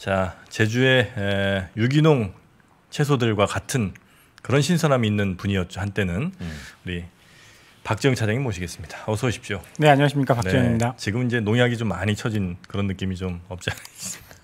자, 제주의 에, 유기농 채소들과 같은 그런 신선함이 있는 분이었죠 한때는 음. 우리 박지영 차장님 모시겠습니다. 어서 오십시오. 네, 안녕하십니까 박지입니다 네, 지금 이제 농약이 좀 많이 쳐진 그런 느낌이 좀 없지 않습니다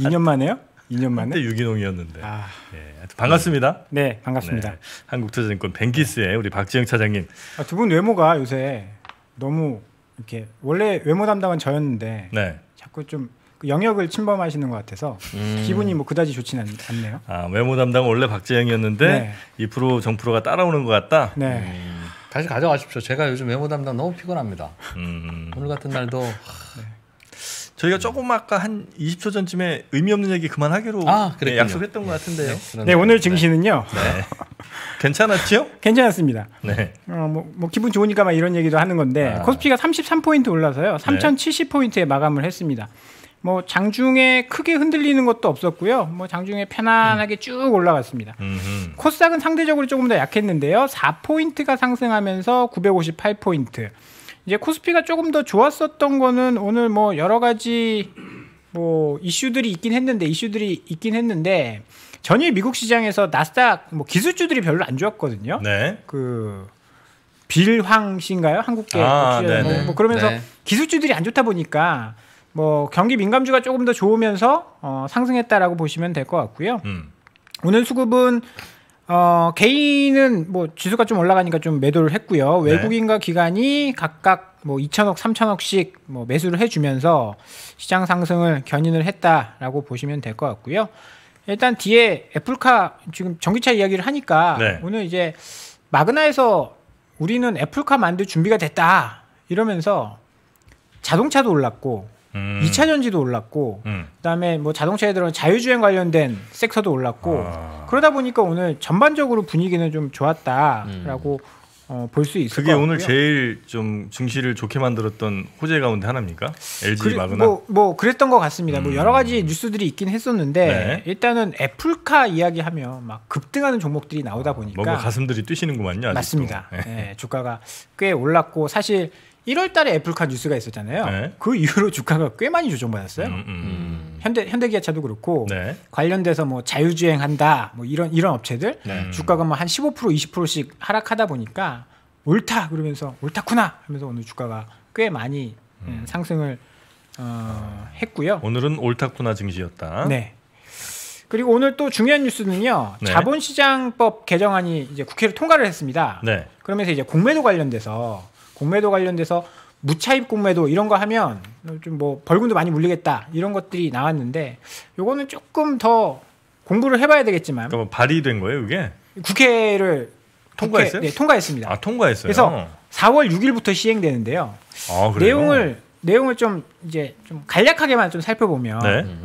2년 만에요? 2년 만에? 유기농이었는데. 아... 예, 네, 반갑습니다. 네, 반갑습니다. 네, 한국투자증권 뱅키스의 우리 박지영 차장님. 아, 두분 외모가 요새 너무 이렇게 원래 외모 담당은 저였는데 네. 자꾸 좀그 영역을 침범하시는 것 같아서 음. 기분이 뭐 그다지 좋지는 않네요. 아 외모 담당 원래 박재영이었는데 네. 2% 정프로가 따라오는 것 같다. 네. 음. 다시 가져가십시오. 제가 요즘 외모 담당 너무 피곤합니다. 음. 오늘 같은 날도 네. 저희가 조금 아까 한 20초 전쯤에 의미 없는 얘기 그만하기로 아, 네, 약속했던 것 네. 같은데요. 네, 네 오늘 네. 증시는요. 네. 괜찮았죠? 괜찮았습니다. 네. 어, 뭐, 뭐, 기분 좋으니까 막 이런 얘기도 하는 건데 아. 코스피가 33포인트 올라서요. 3,070포인트에 마감을 했습니다. 뭐 장중에 크게 흔들리는 것도 없었고요. 뭐 장중에 편안하게 음. 쭉 올라갔습니다. 음흠. 코스닥은 상대적으로 조금 더 약했는데요. 4포인트가 상승하면서 958포인트. 이제 코스피가 조금 더 좋았었던 거는 오늘 뭐 여러 가지 뭐 이슈들이 있긴 했는데 이슈들이 있긴 했는데 전일 미국 시장에서 나스닥 뭐 기술주들이 별로 안 좋았거든요. 네. 그 빌황 씨인가요? 한국계 아, 뭐 그러면서 네. 기술주들이 안 좋다 보니까 뭐 경기 민감주가 조금 더 좋으면서 어, 상승했다라고 보시면 될 것 같고요. 음. 오늘 수급은 어, 개인은 뭐 지수가 좀 올라가니까 좀 매도를 했고요. 네. 외국인과 기관이 각각 뭐 2천억, 3천억씩 뭐 매수를 해주면서 시장 상승을 견인을 했다라고 보시면 될 것 같고요. 일단 뒤에 애플카 지금 전기차 이야기를 하니까 네. 오늘 이제 마그나에서 우리는 애플카 만들 준비가 됐다 이러면서 자동차도 올랐고 음. 2차 전지도 올랐고 음. 그다음에 뭐 자동차에 들어온 자율주행 관련된 섹터도 올랐고 아. 그러다 보니까 오늘 전반적으로 분위기는 좀 좋았다라고 음. 어, 볼수 있을 그게 오늘 제일 좀 증시를 좋게 만들었던 호재 가운데 하나입니까? LG 그 마그나 뭐, 뭐 그랬던 것 같습니다. 뭐 음. 뭐 여러 가지 뉴스들이 있긴 했었는데 네. 일단은 애플카 이야기하면 막 급등하는 종목들이 나오다 아, 보니까 뭔가 가슴들이 뛰시는구만요. 아직도. 맞습니다. 네, 네 주가가 꽤 올랐고 사실 1월 달에 애플카 뉴스가 있었잖아요. 네. 그 이후로 주가가 꽤 많이 조정받았어요. 음, 음. 음. 음. 현대 현대기아차도 그렇고 네. 관련돼서 뭐 자율주행한다 뭐 이런 이런 업체들 네. 음. 주가가 뭐 한 15% 20%씩 하락하다 보니까 옳다 그러면서 옳다구나 하면서 오늘 주가가 꽤 많이 음. 상승을 어, 했고요. 오늘은 옳다구나 증시였다. 네. 그리고 오늘 또 중요한 뉴스는요. 네. 자본시장법 개정안이 이제 국회를 통과를 했습니다. 네. 그러면서 이제 공매도 관련돼서 공매도 관련돼서 무차입 공매도 이런 거 하면 좀 뭐 벌금도 많이 물리겠다 이런 것들이 나왔는데 요거는 조금 더 공부를 해봐야 되겠지만 그럼 그러니까 뭐 발의된 거예요 이게 국회를 통과했어요? 국회, 네 통과했습니다. 아 통과했어요. 그래서 4월 6일부터 시행되는데요. 아, 내용을 내용을 좀 이제 좀 간략하게만 좀 살펴보면 네.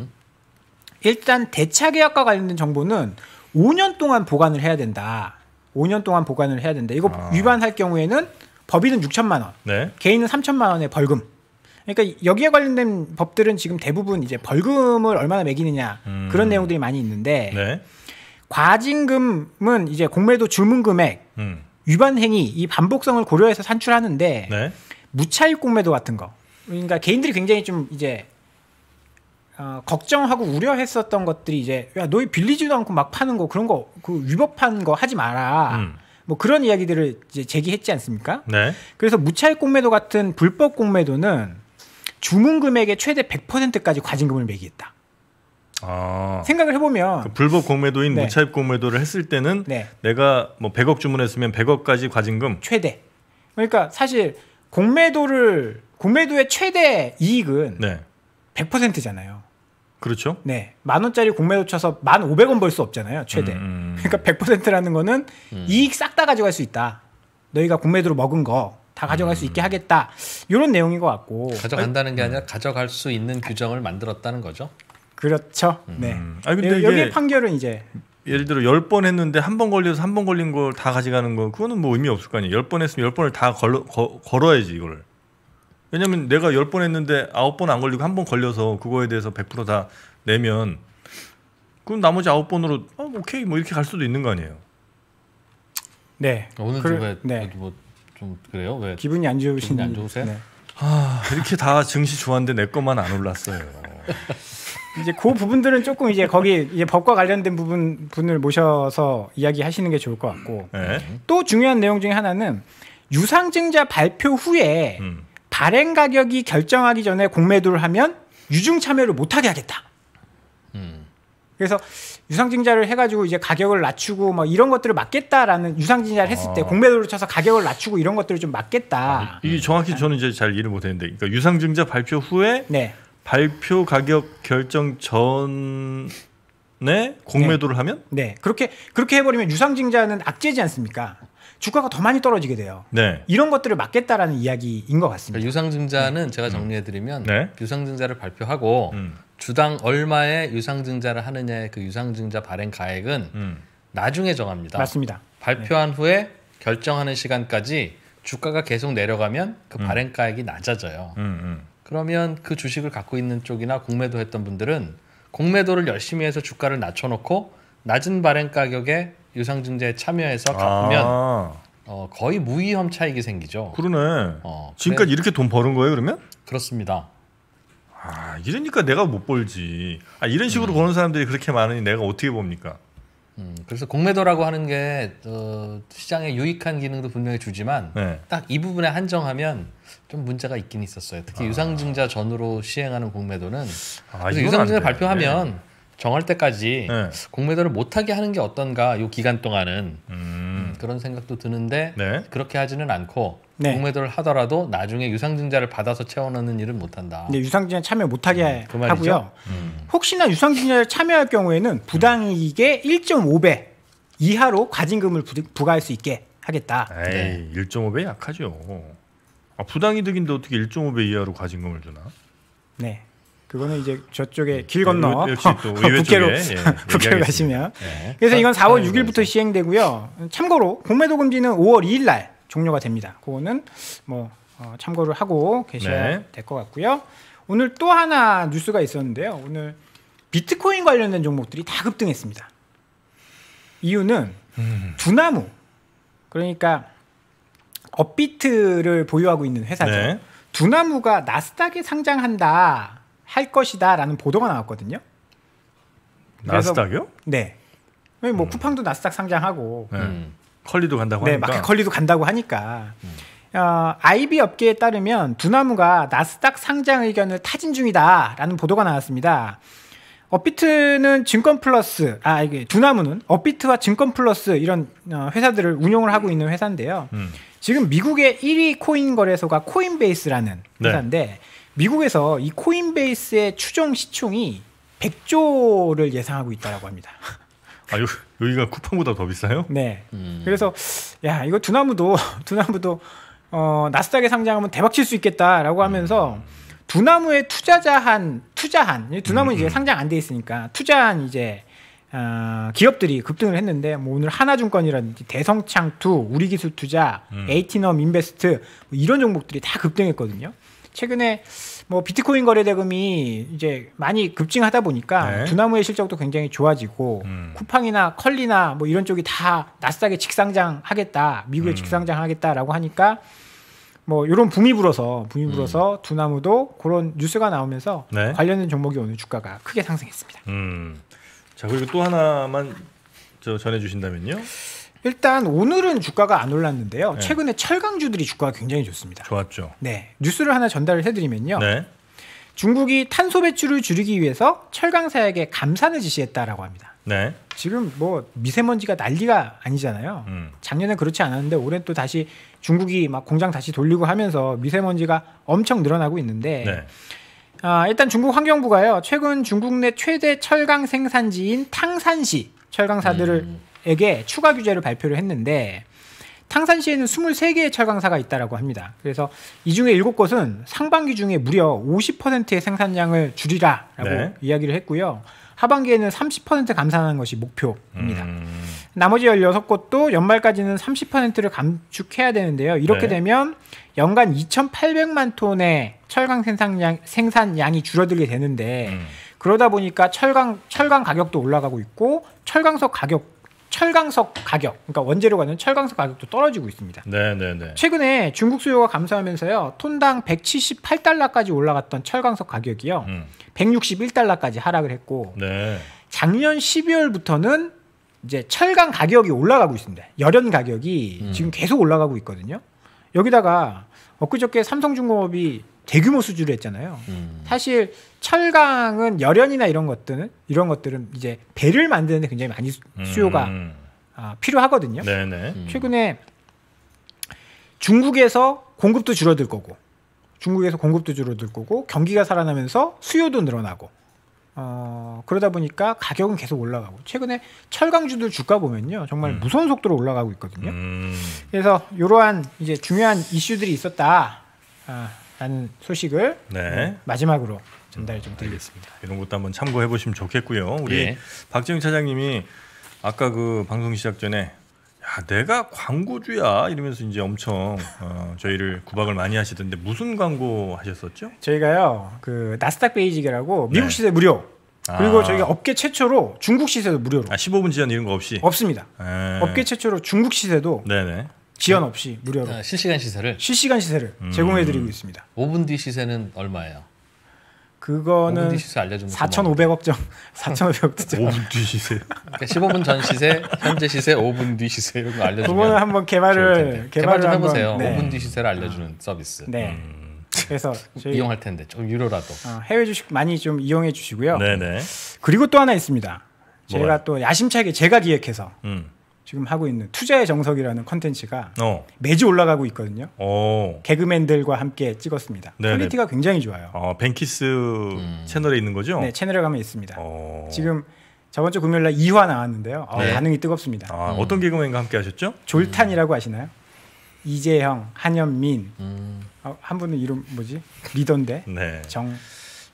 일단 대차 계약과 관련된 정보는 5년 동안 보관을 해야 된다. 5년 동안 보관을 해야 된다. 이거 아. 위반할 경우에는 법인은 6천만 원, 네. 개인은 3천만 원의 벌금. 그러니까 여기에 관련된 법들은 지금 대부분 이제 벌금을 얼마나 매기느냐 음. 그런 내용들이 많이 있는데 네. 과징금은 이제 공매도 주문 금액 음. 위반 행위 이 반복성을 고려해서 산출하는데 네. 무차입 공매도 같은 거 그러니까 개인들이 굉장히 좀 이제 어, 걱정하고 우려했었던 것들이 이제 야 너희 빌리지도 않고 막 파는 거 그런 거 그 위법한 거 하지 마라. 음. 뭐 그런 이야기들을 이제 제기했지 않습니까? 네. 그래서 무차익 공매도 같은 불법 공매도는 주문 금액의 최대 100%까지 과징금을 매기했다 아, 생각을 해보면 그 불법 공매도인 네. 무차입 공매도를 했을 때는 네. 내가 뭐 100억 주문했으면 100억까지 과징금 최대. 그러니까 사실 공매도를 공매도의 최대 이익은 네. 100%잖아요. 그렇죠. 네. 만 원짜리 공매도 쳐서 만 오백 원 벌 수 없잖아요. 최대. 음, 음. 그러니까 백퍼센트라는 거는 음. 이익 싹 다 가져갈 수 있다. 너희가 공매도로 먹은 거 다 가져갈 수 음. 있게 하겠다. 이런 내용인 것 같고. 가져간다는 게 어? 아니라 가져갈 수 있는 규정을 만들었다는 거죠. 그렇죠. 음. 네. 아 근데 여기 판결은 이제 예를 들어 열 번 했는데 한 번 걸려서 한 번 걸린 걸 다 가져가는 거 그거는 뭐 의미 없을 거 아니에요. 열 번 했으면 열번을다 걸러 거, 걸어야지 이걸. 왜냐면 내가 열 번 했는데 아홉 번 안 걸리고 한 번 걸려서 그거에 대해서 100%다 내면 그럼 나머지 아홉 번으로 어, 오케이 뭐 이렇게 갈 수도 있는 거 아니에요. 네. 어, 오늘 그, 네. 뭐좀 그래요? 왜 기분이 안 좋으신 기분이 안 좋으세요? 네. 아 이렇게 다 증시 좋았는데 내 것만 안 올랐어요. 이제 그 부분들은 조금 이제 거기 이제 법과 관련된 부분 분을 모셔서 이야기하시는 게 좋을 것 같고 네. 또 중요한 내용 중에 하나는 유상증자 발표 후에 음. 발행 가격이 결정하기 전에 공매도를 하면 유중 참여를 못하게 하겠다. 음. 그래서 유상증자를 해가지고 이제 가격을 낮추고 뭐 이런 것들을 막겠다라는 유상증자를 했을 때 아. 공매도를 쳐서 가격을 낮추고 이런 것들을 좀 막겠다. 이게 정확히 저는 이제 잘 이해를 못했는데, 그러니까 유상증자 발표 후에 네. 발표 가격 결정 전에 공매도를 네. 하면? 네, 그렇게 그렇게 해버리면 유상증자는 악재지 않습니까? 주가가 더 많이 떨어지게 돼요. 네. 이런 것들을 막겠다라는 이야기인 것 같습니다. 그러니까 유상증자는 네. 제가 음. 정리해드리면 네. 유상증자를 발표하고 음. 주당 얼마의 유상증자를 하느냐의 그 유상증자 발행 가액은 음. 나중에 정합니다. 맞습니다. 발표한 네. 후에 결정하는 시간까지 주가가 계속 내려가면 그 음. 발행 가액이 낮아져요. 음, 그러면 그 주식을 갖고 있는 쪽이나 공매도 했던 분들은 공매도를 열심히 해서 주가를 낮춰놓고 낮은 발행 가격에 유상증자에 참여해서 갚으면 아. 어, 거의 무위험 차익이 생기죠. 그러네. 어, 지금까지 그래. 이렇게 돈 버는 거예요, 그러면? 그렇습니다. 아, 이러니까 내가 못 벌지. 아, 이런 식으로 음. 버는 사람들이 그렇게 많으니 내가 어떻게 봅니까? 음, 그래서 공매도라고 하는 게 어, 시장에 유익한 기능도 분명히 주지만 네. 딱이 부분에 한정하면 좀 문제가 있긴 있었어요. 특히 아. 유상증자 전으로 시행하는 공매도는 아, 유상증자 발표하면 네. 정할 때까지 네. 공매도를 못하게 하는 게 어떤가 요 기간 동안은 음. 음. 그런 생각도 드는데 네. 그렇게 하지는 않고 네. 공매도를 하더라도 나중에 유상증자를 받아서 채워넣는 일은 못한다. 네, 유상증자 참여 못하게 음, 그 하고요. 음. 혹시나 유상증자를 참여할 경우에는 부당이익의 1.5배 이하로 과징금을 부, 가할수 있게 하겠다. 에이, 1.5배 약하죠. 아, 부당이득인데 어떻게 1.5배 이하로 과징금을 주나? 네. 그거는 이제 저쪽에 길 건너 네, 아, 북계로 쪽에, 예, 북계로 가시면 네. 그래서 이건 4월 6일부터 아, 시행되고요. 참고로 공매도 금지는 5월 2일 날 종료가 됩니다. 그거는 뭐 어, 참고를 하고 계셔야 네. 될것 같고요. 오늘 또 하나 뉴스가 있었는데요. 오늘 비트코인 관련된 종목들이 다 급등했습니다. 이유는 음. 두나무 그러니까 업비트를 보유하고 있는 회사죠. 네. 두나무가 나스닥에 상장한다. 할 것이다라는 보도가 나왔거든요. 나스닥이요? 네. 뭐 음. 쿠팡도 나스닥 상장하고 음. 컬리도 간다고 네, 하니까. 마켓 컬리도 간다고 하니까. 음. 어, IB 업계에 따르면 두나무가 나스닥 상장 의견을 타진 중이다라는 보도가 나왔습니다. 업비트는 증권 플러스, 아, 이게 두나무는 업비트와 증권 플러스 이런 어, 회사들을 운영을 하고 있는 회사인데요. 음. 지금 미국의 1위 코인 거래소가 코인베이스라는 네. 회사인데 네. 미국에서 이 코인베이스의 추종 시총이 100조를 예상하고 있다라고 합니다. 아, 요, 여기가 쿠팡보다 더 비싸요? 네. 음. 그래서 야, 이거 두나무도 두나무도 어, 나스닥에 상장하면 대박 칠 수 있겠다라고 하면서 두나무에 투자자한 투자한 두나무 음, 이제 음. 상장 안 돼 있으니까 투자한 이제 어, 기업들이 급등을 했는데 뭐 오늘 하나증권이라든지 대성창투, 우리기술투자, 음. 에이티넘 인베스트 뭐 이런 종목들이 다 급등했거든요. 최근에 뭐 비트코인 거래 대금이 이제 많이 급증하다 보니까 네. 두나무의 실적도 굉장히 좋아지고 음. 쿠팡이나 컬리나 뭐 이런 쪽이 다 나스닥에 직상장 하겠다 미국에 음. 직상장 하겠다라고 하니까 뭐 이런 붐이 불어서 붐이 음. 불어서 음. 두나무도 그런 뉴스가 나오면서 네. 관련된 종목이 오늘 주가가 크게 상승했습니다. 음. 자 그리고 또 하나만 저 전해주신다면요. 일단 오늘은 주가가 안 올랐는데요. 네. 최근에 철강주들이 주가가 굉장히 좋습니다. 좋았죠. 네. 뉴스를 하나 전달을 해드리면요. 네. 중국이 탄소 배출을 줄이기 위해서 철강사에게 감산을 지시했다라고 합니다. 네. 지금 뭐 미세먼지가 난리가 아니잖아요. 음. 작년에 그렇지 않았는데 올해 또 다시 중국이 막 공장 다시 돌리고 하면서 미세먼지가 엄청 늘어나고 있는데 네. 아, 일단 중국 환경부가요 최근 중국 내 최대 철강 생산지인 탕산시 철강사들을 음. 에게 추가 규제를 발표를 했는데 탕산시에는 23개의 철강사가 있다라고 합니다. 그래서 이 중에 7곳은 상반기 중에 무려 50%의 생산량을 줄이라라고 네. 이야기를 했고요. 하반기에는 30% 감산하는 것이 목표입니다. 음. 나머지 16곳도 연말까지는 30%를 감축해야 되는데요. 이렇게 네. 되면 연간 2,800만 톤의 철강 생산량, 생산량이 줄어들게 되는데 음. 그러다 보니까 철강 철강 가격도 올라가고 있고 철강석 가격 철강석 가격, 그러니까 원재료 관는 철강석 가격도 떨어지고 있습니다. 네네네. 네, 네. 최근에 중국 수요가 감소하면서요, 톤당 178달러까지 올라갔던 철강석 가격이요, 음. 161달러까지 하락을 했고, 네. 작년 12월부터는 이제 철강 가격이 올라가고 있습니다. 열연 가격이 음. 지금 계속 올라가고 있거든요. 여기다가 엊그저께 삼성중공업이 대규모 수주를 했잖아요. 음. 사실 철강은 열연이나 이런 것들은 이런 것들은 이제 배를 만드는데 굉장히 많이 음. 수요가 음. 아, 필요하거든요. 네네. 음. 최근에 중국에서 공급도 줄어들 거고 중국에서 공급도 줄어들 거고 경기가 살아나면서 수요도 늘어나고 어, 그러다 보니까 가격은 계속 올라가고 최근에 철강주들 주가 보면요 정말 음. 무서운 속도로 올라가고 있거든요. 음. 그래서 이러한 이제 중요한 이슈들이 있었다. 아, 한 소식을 네. 네. 마지막으로 전달 좀 드리겠습니다. 이런 것도 한번 참고해 보시면 좋겠고요. 우리 예. 박지영 차장님이 아까 그 방송 시작 전에 야, 내가 광고주야 이러면서 이제 엄청 어, 저희를 구박을 많이 하시던데 무슨 광고 하셨었죠? 저희가요 그 나스닥 베이직이라고 네. 미국 네. 시세 무료 그리고 아. 저희가 업계 최초로 중국 시세도 무료로 아, 15분 지연 이런 거 없이 없습니다. 에. 네. 업계 최초로 중국 시세도 네네. 지연 없이 무료로 아, 실시간 시세를 실시간 시세를 음. 제공해드리고 있습니다. 5분 뒤 시세는 얼마예요? 그거는 4,500억 점 4,500억 점 5분 뒤 시세. 그러니까 15분 전 시세, 현재 시세, 5분 뒤 시세 이런 거 알려주면 그거는 한번 개발을 개발 좀 해보세요. 네. 5분 뒤 시세를 알려주는 아. 서비스. 네. 음. 그래서 이용할 텐데 좀 유료라도 어, 해외 주식 많이 좀 이용해 주시고요. 네네. 그리고 또 하나 있습니다. 제가 뭐요? 또 야심차게 제가 기획해서 음. 지금 하고 있는 투자의 정석이라는 컨텐츠가 어. 매주 올라가고 있거든요. 오. 어. 개그맨들과 함께 찍었습니다. 네네. 네. 퀄리티가 굉장히 좋아요. 어, 아, 뱅키스 음. 채널에 있는 거죠? 네, 채널에 가면 있습니다. 오. 어. 지금 저번 주 금요일 날 2화 나왔는데요. 어, 네. 반응이 뜨겁습니다. 아, 음. 어떤 개그맨과 함께 하셨죠? 졸탄이라고 아시나요? 이재형, 한현민, 음. 어, 한 분은 이름 뭐지? 리던데 네. 정.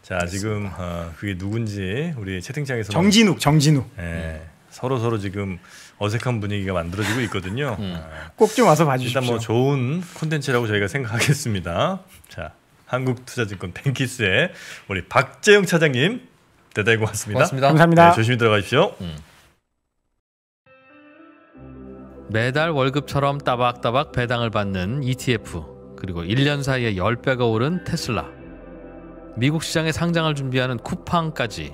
자 지금 어, 그게 누군지 우리 채팅창에서 정진욱, 정진욱. 네. 서로 서로 지금 어색한 분위기가 만들어지고 있거든요. 음. 아. 꼭좀 와서 봐주십시오. 일단 뭐 좋은 콘텐츠라고 저희가 생각하겠습니다. 자, 한국투자증권 뱅키스의 우리 박재영 차장님 대단히 고맙습니다. 고맙습니다. 감사합니다. 네, 조심히 들어가십시오. 음. 매달 월급처럼 따박따박 배당을 받는 ETF 그리고 1년 사이에 10배가 오른 테슬라 미국 시장에 상장을 준비하는 쿠팡까지